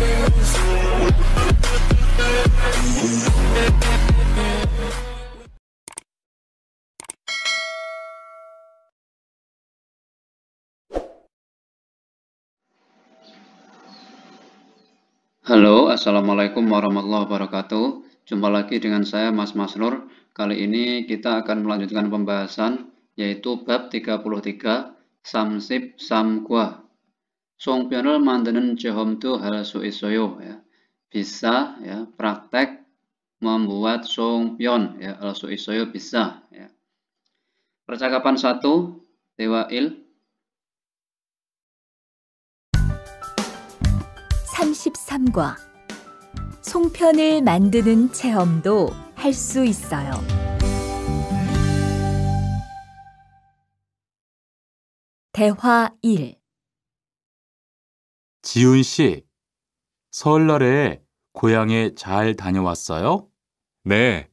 Halo, Assalamualaikum warahmatullahi wabarakatuh. Jumpa lagi dengan saya Mas Nur Kali ini kita akan melanjutkan pembahasan yaitu bab 33 Samsip Samgwa. 송편을 만드는 체험도 할 수 있어요. 비싸, praktek membuat 송편 할 수 있어요. 비싸. Percakapan s Dewa Il. 33과 송편을 만드는 체험도 할 수 있어요. 대화 1 지훈 씨, 설날에 고향에 잘 다녀왔어요? 네.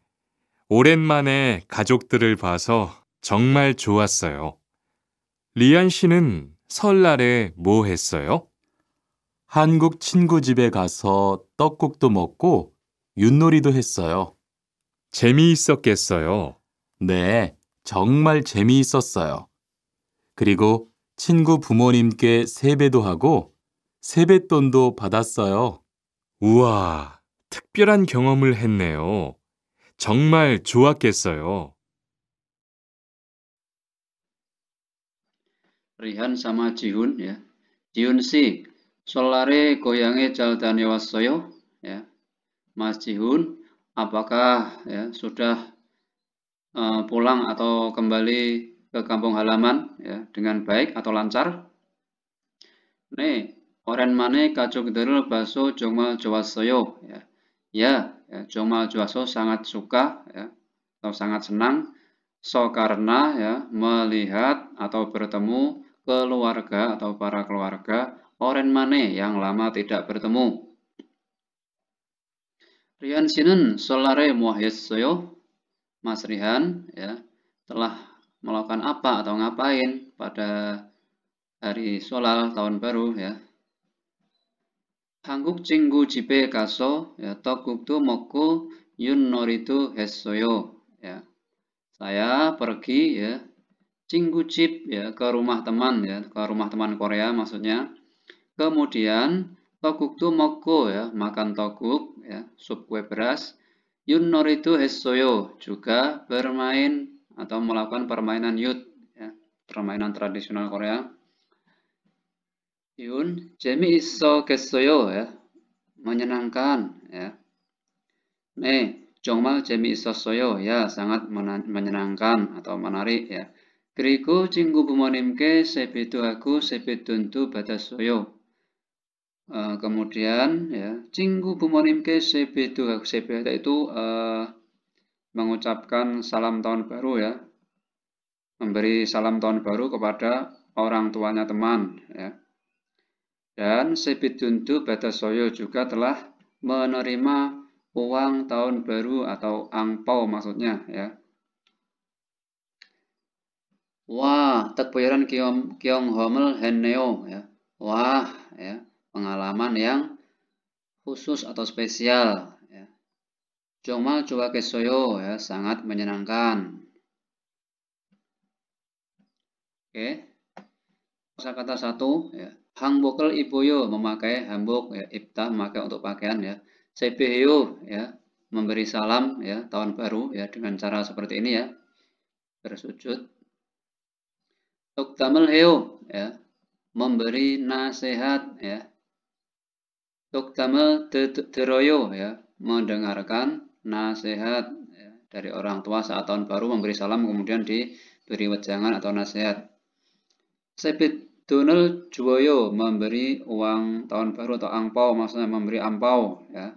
오랜만에 가족들을 봐서 정말 좋았어요. 리안 씨는 설날에 뭐 했어요? 한국 친구 집에 가서 떡국도 먹고 윷놀이도 했어요. 재미있었겠어요. 네, 정말 재미있었어요. 그리고 친구 부모님께 세배도 하고 세뱃돈도 받았어요. 우와, 특별한 경험을 했네요. 정말 좋았겠어요. Rihan sama Jihoon ya. Jihoon si, solare goyange jal danewasoyo ya. Mas Jihoon, apakah ya sudah uh, pulang atau kembali ke kampung halaman ya dengan baik atau lancar? Nih, 오랜만에 가족들을 봐서 정말 좋았어요. soyo, ya, ya 정말 ya, 좋아서 sangat suka ya, atau sangat senang. So karena ya melihat atau bertemu keluarga atau para keluarga orang mane yang lama tidak bertemu. Rian Sinun Solare Muahyassoyo Mas Rihan ya telah melakukan apa atau ngapain pada hari solal tahun baru ya 한국 친구 집에 가서 ya, 떡국도 먹고 윷놀이도 했어요. Ya. Saya pergi ya cinggu cip ya ke rumah teman ya ke rumah teman Korea maksudnya. Kemudian tokuk tu moko ya makan tokuk ya sup kue beras. yun itu hesoyo juga bermain atau melakukan permainan yut ya, permainan tradisional Korea. Yun, jemi iso kesoyo ya. Menyenangkan ya. Ne, jongmal jemi iso soyo ya. Sangat menyenangkan atau menarik ya. Kriku cinggu bumonimke sepitu aku sepituntu batas soyo. Uh, kemudian ya cinggu bumonimke sepitu aku sepitu itu e, mengucapkan salam tahun baru ya memberi salam tahun baru kepada orang tuanya teman ya dan Sebidundu soyo juga telah menerima uang tahun baru atau angpau maksudnya ya. Wah, tekboyaran kiong, kiong homel henneo ya. Wah, ya, pengalaman yang khusus atau spesial ya. Jongmal coba soyo ya, sangat menyenangkan. Oke. Kosakata satu ya. Hangbokel iboyo memakai hambok ya, ibta memakai untuk pakaian ya. Sebeyo ya memberi salam ya tahun baru ya dengan cara seperti ini ya bersujud. Tuktamel heo ya memberi nasihat ya. Tuktamel teroyo ya mendengarkan nasihat ya, dari orang tua saat tahun baru memberi salam kemudian diberi wejangan atau nasihat. Sebit Tunnel Juwoyo memberi uang tahun baru atau angpau, maksudnya memberi angpau ya.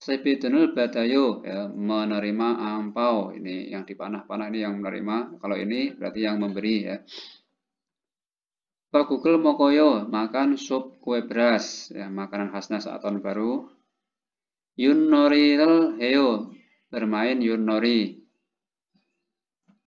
Sepi Tunnel Badayo ya, menerima angpau. Ini yang dipanah-panah ini yang menerima. Kalau ini berarti yang memberi ya. Pak Google Mokoyo makan sup kue beras, ya, makanan khasnya saat tahun baru. Yunori Heo bermain Yunori.